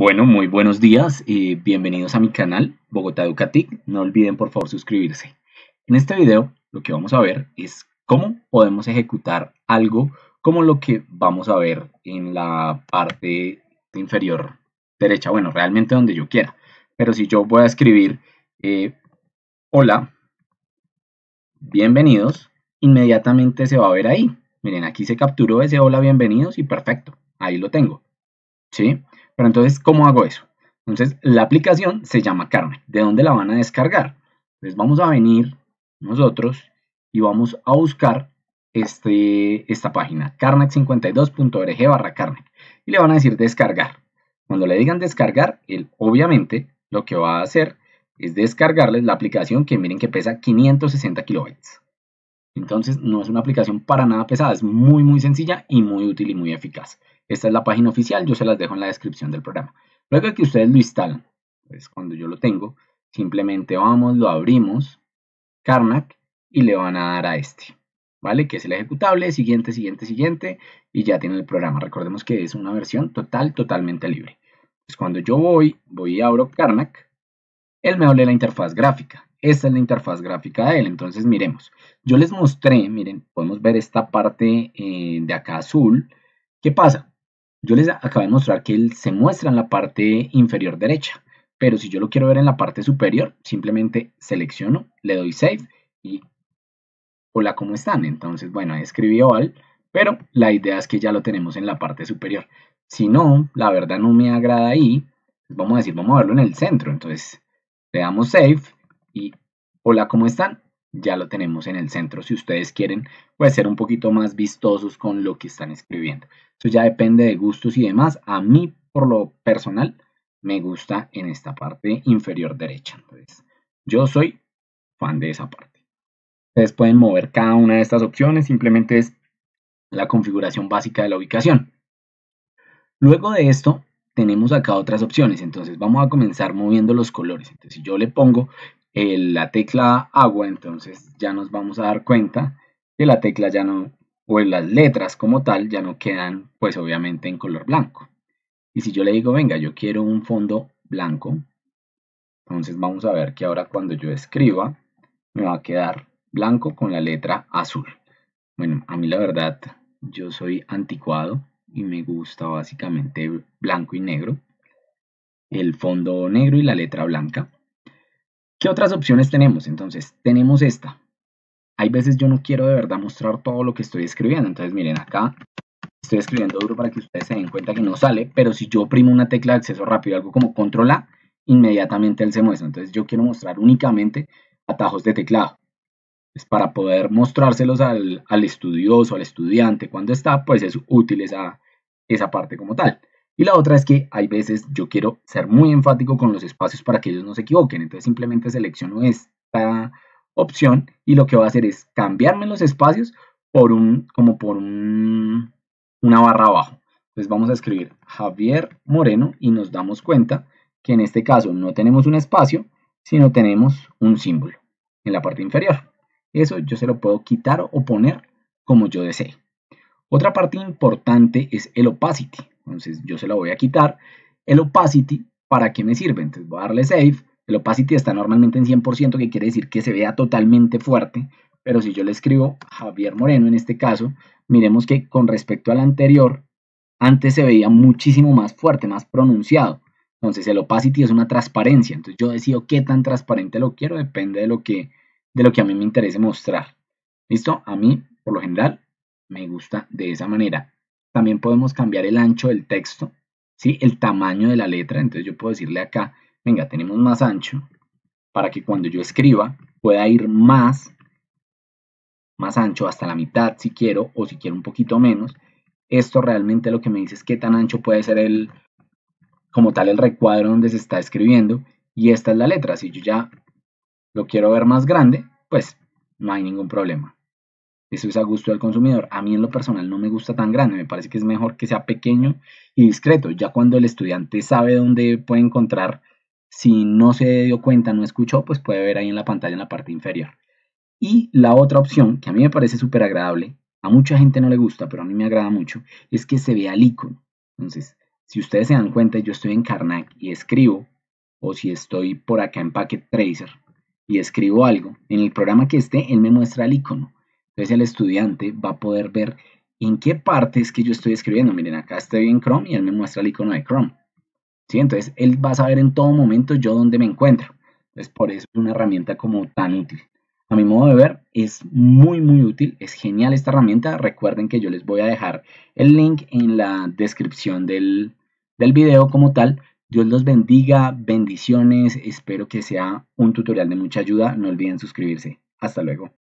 Bueno, muy buenos días y bienvenidos a mi canal Bogotá Educatic. No olviden por favor suscribirse. En este video lo que vamos a ver es cómo podemos ejecutar algo como lo que vamos a ver en la parte inferior derecha. Bueno, realmente donde yo quiera. Pero si yo voy a escribir eh, hola, bienvenidos, inmediatamente se va a ver ahí. Miren, aquí se capturó ese hola, bienvenidos y perfecto. Ahí lo tengo. ¿Sí? Pero entonces, ¿cómo hago eso? Entonces, la aplicación se llama Carmen. ¿De dónde la van a descargar? Entonces, vamos a venir nosotros y vamos a buscar este, esta página, carnet52.org barra carnet. Y le van a decir descargar. Cuando le digan descargar, él obviamente lo que va a hacer es descargarles la aplicación que miren que pesa 560 kilobytes. Entonces no es una aplicación para nada pesada, es muy muy sencilla y muy útil y muy eficaz. Esta es la página oficial, yo se las dejo en la descripción del programa. Luego que ustedes lo instalan, pues cuando yo lo tengo, simplemente vamos, lo abrimos, Carnac. y le van a dar a este, ¿vale? Que es el ejecutable, siguiente, siguiente, siguiente, y ya tiene el programa. Recordemos que es una versión total, totalmente libre. Pues cuando yo voy, voy y abro Karnak, él me habla la interfaz gráfica. Esta es la interfaz gráfica de él, entonces miremos. Yo les mostré, miren, podemos ver esta parte eh, de acá azul. ¿Qué pasa? Yo les acabo de mostrar que él se muestra en la parte inferior derecha, pero si yo lo quiero ver en la parte superior, simplemente selecciono, le doy Save y hola, ¿cómo están? Entonces, bueno, escribió al, pero la idea es que ya lo tenemos en la parte superior. Si no, la verdad no me agrada ahí, pues vamos a decir, vamos a verlo en el centro. Entonces, le damos Save y hola, ¿cómo están? ya lo tenemos en el centro si ustedes quieren puede ser un poquito más vistosos con lo que están escribiendo. Eso ya depende de gustos y demás. A mí por lo personal me gusta en esta parte inferior derecha. Entonces, yo soy fan de esa parte. Ustedes pueden mover cada una de estas opciones, simplemente es la configuración básica de la ubicación. Luego de esto, tenemos acá otras opciones. Entonces, vamos a comenzar moviendo los colores. Entonces, si yo le pongo eh, la tecla agua, entonces ya nos vamos a dar cuenta que la tecla ya no, o las letras como tal, ya no quedan pues obviamente en color blanco. Y si yo le digo, venga, yo quiero un fondo blanco, entonces vamos a ver que ahora cuando yo escriba, me va a quedar blanco con la letra azul. Bueno, a mí la verdad, yo soy anticuado y me gusta básicamente blanco y negro. El fondo negro y la letra blanca. ¿Qué otras opciones tenemos? Entonces, tenemos esta. Hay veces yo no quiero de verdad mostrar todo lo que estoy escribiendo. Entonces, miren, acá estoy escribiendo duro para que ustedes se den cuenta que no sale, pero si yo oprimo una tecla de acceso rápido, algo como control A, inmediatamente él se muestra. Entonces, yo quiero mostrar únicamente atajos de teclado. Es pues, para poder mostrárselos al, estudioso, al estudiante cuando está, pues es útil esa, esa parte como tal. Y la otra es que hay veces yo quiero ser muy enfático con los espacios para que ellos no se equivoquen. Entonces simplemente selecciono esta opción y lo que va a hacer es cambiarme los espacios por un, como por una barra abajo. Entonces vamos a escribir Javier Moreno y nos damos cuenta que en este caso no tenemos un espacio, sino tenemos un símbolo en la parte inferior. Eso yo se lo puedo quitar o poner como yo desee. Otra parte importante es el opacity. Entonces yo se la voy a quitar. El opacity, ¿para qué me sirve? Entonces voy a darle save. El opacity está normalmente en 100%, que quiere decir que se vea totalmente fuerte. Pero si yo le escribo Javier Moreno en este caso, miremos que con respecto al anterior, antes se veía muchísimo más fuerte, más pronunciado. Entonces el opacity es una transparencia. Entonces yo decido qué tan transparente lo quiero, depende de lo que, de lo que a mí me interese mostrar. ¿Listo? A mí, por lo general, me gusta de esa manera. También podemos cambiar el ancho del texto, ¿sí? el tamaño de la letra. Entonces yo puedo decirle acá, venga, tenemos más ancho para que cuando yo escriba pueda ir más, más ancho hasta la mitad si quiero o si quiero un poquito menos. Esto realmente lo que me dice es qué tan ancho puede ser el, como tal el recuadro donde se está escribiendo y esta es la letra. Si yo ya lo quiero ver más grande, pues no hay ningún problema. Eso es a gusto del consumidor. A mí en lo personal no me gusta tan grande, me parece que es mejor que sea pequeño y discreto. Ya cuando el estudiante sabe dónde puede encontrar, si no se dio cuenta, no escuchó, pues puede ver ahí en la pantalla en la parte inferior. Y la otra opción, que a mí me parece súper agradable, a mucha gente no le gusta, pero a mí me agrada mucho, es que se vea el icono. Entonces, si ustedes se dan cuenta, yo estoy en Karnak y escribo, o si estoy por acá en Packet Tracer y escribo algo, en el programa que esté, él me muestra el icono el estudiante va a poder ver en qué parte es que yo estoy escribiendo. Miren, acá estoy en Chrome y él me muestra el icono de Chrome. ¿Sí? Entonces él va a saber en todo momento yo dónde me encuentro. Es por eso es una herramienta como tan útil. A mi modo de ver, es muy, muy útil, es genial esta herramienta. Recuerden que yo les voy a dejar el link en la descripción del, del video como tal. Dios los bendiga, bendiciones, espero que sea un tutorial de mucha ayuda. No olviden suscribirse. Hasta luego.